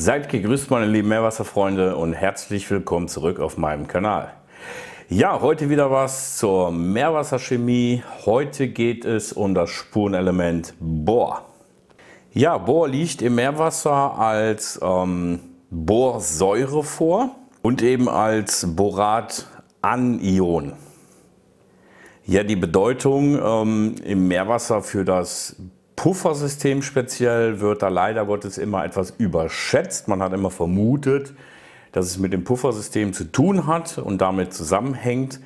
Seid gegrüßt, meine lieben Meerwasserfreunde und herzlich willkommen zurück auf meinem Kanal. Ja, heute wieder was zur Meerwasserchemie. Heute geht es um das Spurenelement Bohr. Ja, Bohr liegt im Meerwasser als ähm, Borsäure vor und eben als Borat-Anion. Ja, die Bedeutung ähm, im Meerwasser für das Puffersystem speziell wird da leider Gottes immer etwas überschätzt. Man hat immer vermutet, dass es mit dem Puffersystem zu tun hat und damit zusammenhängt.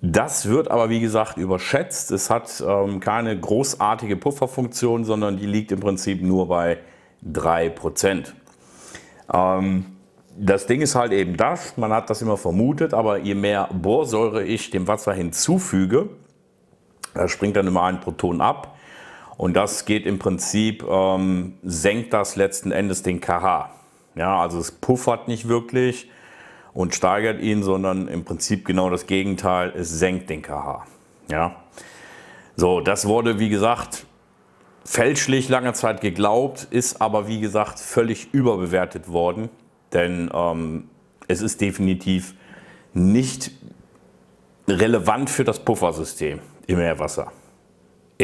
Das wird aber wie gesagt überschätzt. Es hat ähm, keine großartige Pufferfunktion, sondern die liegt im Prinzip nur bei 3%. Ähm, das Ding ist halt eben das, man hat das immer vermutet, aber je mehr Bohrsäure ich dem Wasser hinzufüge, da springt dann immer ein Proton ab. Und das geht im Prinzip, ähm, senkt das letzten Endes den KH. Ja, also es puffert nicht wirklich und steigert ihn, sondern im Prinzip genau das Gegenteil, es senkt den KH. Ja. So, das wurde wie gesagt fälschlich lange Zeit geglaubt, ist aber wie gesagt völlig überbewertet worden, denn ähm, es ist definitiv nicht relevant für das Puffersystem im Meerwasser.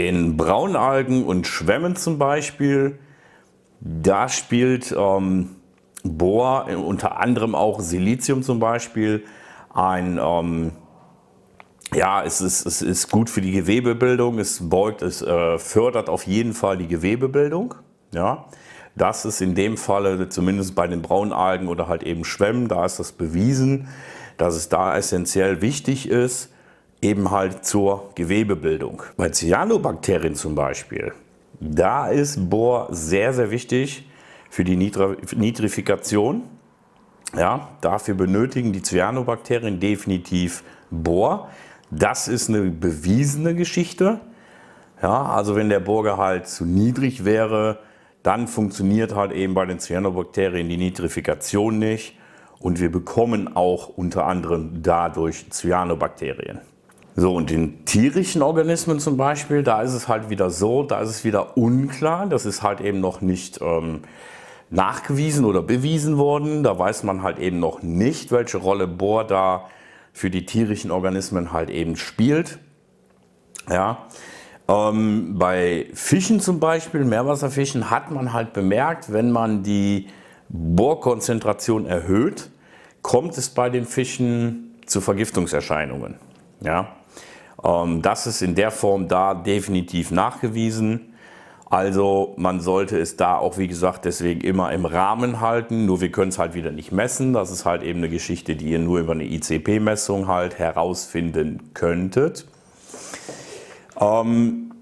In Braunalgen und Schwämmen zum Beispiel, da spielt ähm, Bohr, äh, unter anderem auch Silizium zum Beispiel, ein, ähm, ja, es ist, es ist gut für die Gewebebildung, es beugt, es äh, fördert auf jeden Fall die Gewebebildung. Ja. Das ist in dem Falle, zumindest bei den Braunalgen oder halt eben Schwämmen, da ist das bewiesen, dass es da essentiell wichtig ist, eben halt zur Gewebebildung. Bei Cyanobakterien zum Beispiel, da ist Bohr sehr, sehr wichtig für die Nitri Nitrifikation. Ja, dafür benötigen die Cyanobakterien definitiv Bohr. Das ist eine bewiesene Geschichte. Ja, also wenn der Bohrgehalt zu niedrig wäre, dann funktioniert halt eben bei den Cyanobakterien die Nitrifikation nicht und wir bekommen auch unter anderem dadurch Cyanobakterien. So, und in tierischen Organismen zum Beispiel, da ist es halt wieder so, da ist es wieder unklar, das ist halt eben noch nicht ähm, nachgewiesen oder bewiesen worden, da weiß man halt eben noch nicht, welche Rolle Bohr da für die tierischen Organismen halt eben spielt. Ja. Ähm, bei Fischen zum Beispiel, Meerwasserfischen, hat man halt bemerkt, wenn man die Bohrkonzentration erhöht, kommt es bei den Fischen zu Vergiftungserscheinungen. Ja. Ähm, das ist in der Form da definitiv nachgewiesen. Also man sollte es da auch, wie gesagt, deswegen immer im Rahmen halten. Nur wir können es halt wieder nicht messen. Das ist halt eben eine Geschichte, die ihr nur über eine ICP-Messung halt herausfinden könntet. Ähm,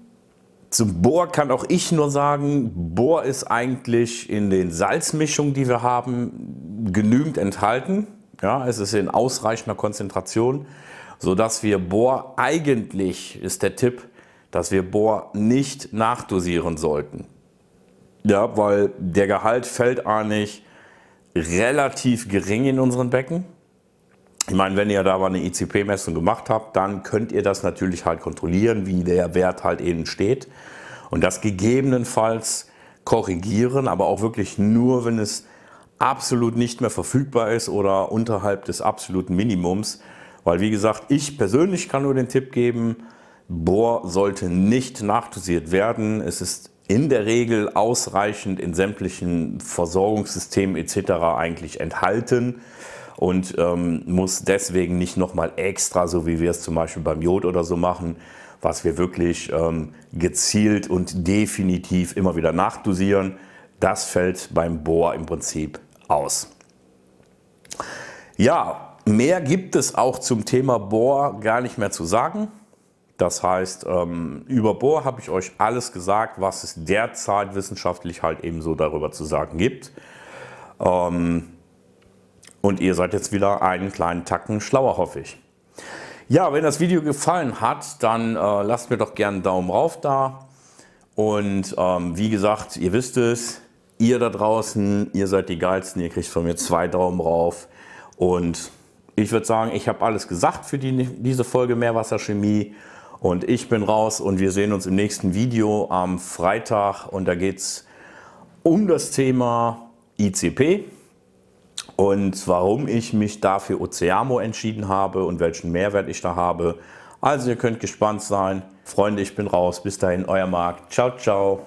zum Bohr kann auch ich nur sagen, Bohr ist eigentlich in den Salzmischungen, die wir haben, genügend enthalten. Ja, es ist in ausreichender Konzentration sodass wir Bohr eigentlich, ist der Tipp, dass wir Bohr nicht nachdosieren sollten. Ja, weil der Gehalt fällt eigentlich relativ gering in unseren Becken. Ich meine, wenn ihr da aber eine ICP-Messung gemacht habt, dann könnt ihr das natürlich halt kontrollieren, wie der Wert halt eben steht. Und das gegebenenfalls korrigieren, aber auch wirklich nur, wenn es absolut nicht mehr verfügbar ist oder unterhalb des absoluten Minimums. Weil wie gesagt, ich persönlich kann nur den Tipp geben, Bohr sollte nicht nachdosiert werden. Es ist in der Regel ausreichend in sämtlichen Versorgungssystemen etc. eigentlich enthalten und ähm, muss deswegen nicht nochmal extra, so wie wir es zum Beispiel beim Jod oder so machen, was wir wirklich ähm, gezielt und definitiv immer wieder nachdosieren. Das fällt beim Bohr im Prinzip aus. Ja, Mehr gibt es auch zum Thema Bohr gar nicht mehr zu sagen. Das heißt, ähm, über Bohr habe ich euch alles gesagt, was es derzeit wissenschaftlich halt eben so darüber zu sagen gibt. Ähm, und ihr seid jetzt wieder einen kleinen Tacken schlauer, hoffe ich. Ja, wenn das Video gefallen hat, dann äh, lasst mir doch gerne einen Daumen rauf da. Und ähm, wie gesagt, ihr wisst es, ihr da draußen, ihr seid die Geilsten, ihr kriegt von mir zwei Daumen rauf. Und ich würde sagen, ich habe alles gesagt für die, diese Folge Meerwasserchemie. Und ich bin raus und wir sehen uns im nächsten Video am Freitag. Und da geht es um das Thema ICP und warum ich mich dafür Oceamo entschieden habe und welchen Mehrwert ich da habe. Also ihr könnt gespannt sein. Freunde, ich bin raus. Bis dahin, euer Marc. Ciao, ciao.